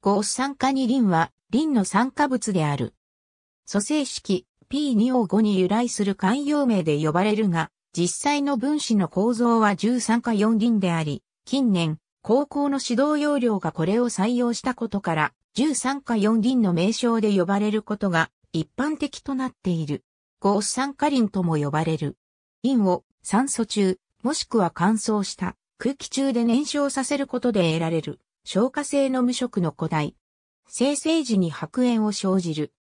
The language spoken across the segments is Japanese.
合酸化二輪は、輪の酸化物である。組成式 P2O5 に由来する慣用名で呼ばれるが、実際の分子の構造は13か4輪であり、近年、高校の指導要領がこれを採用したことから、13か4輪の名称で呼ばれることが一般的となっている。合酸化輪とも呼ばれる。輪を酸素中、もしくは乾燥した空気中で燃焼させることで得られる。消化性の無色の古代。生成時に白煙を生じる。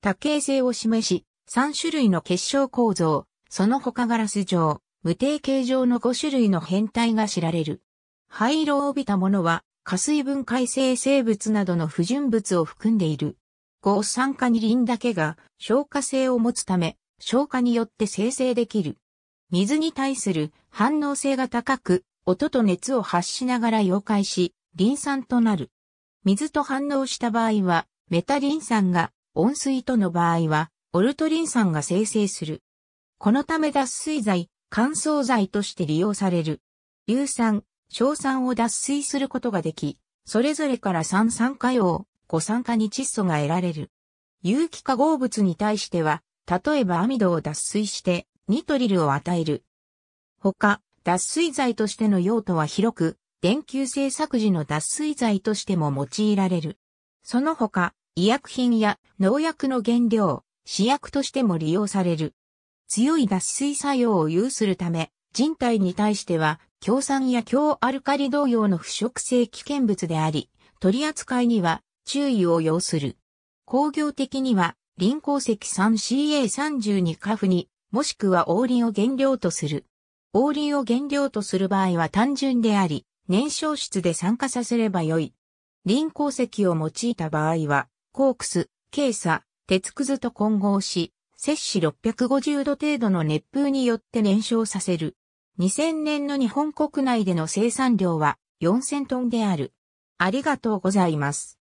多形性を示し、3種類の結晶構造、その他ガラス状、無定形状の5種類の変態が知られる。灰色を帯びたものは、加水分解性生物などの不純物を含んでいる。合酸化二輪だけが消化性を持つため、消化によって生成できる。水に対する反応性が高く、音と熱を発しながら溶解し、リン酸となる。水と反応した場合は、メタリン酸が、温水との場合は、オルトリン酸が生成する。このため脱水剤、乾燥剤として利用される。硫酸、硝酸を脱水することができ、それぞれから酸酸化用、五酸化に窒素が得られる。有機化合物に対しては、例えばアミドを脱水して、ニトリルを与える。他、脱水剤としての用途は広く、電球製作時の脱水剤としても用いられる。その他、医薬品や農薬の原料、試薬としても利用される。強い脱水作用を有するため、人体に対しては、強酸や強アルカリ同様の腐食性危険物であり、取り扱いには注意を要する。工業的には、臨鉱石 3CA32 カフに、もしくは王林を原料とする。リンを原料とする場合は単純であり、燃焼室で酸化させればよい。輪鉱石を用いた場合は、コークス、ケイサ、鉄くずと混合し、摂氏650度程度の熱風によって燃焼させる。2000年の日本国内での生産量は4000トンである。ありがとうございます。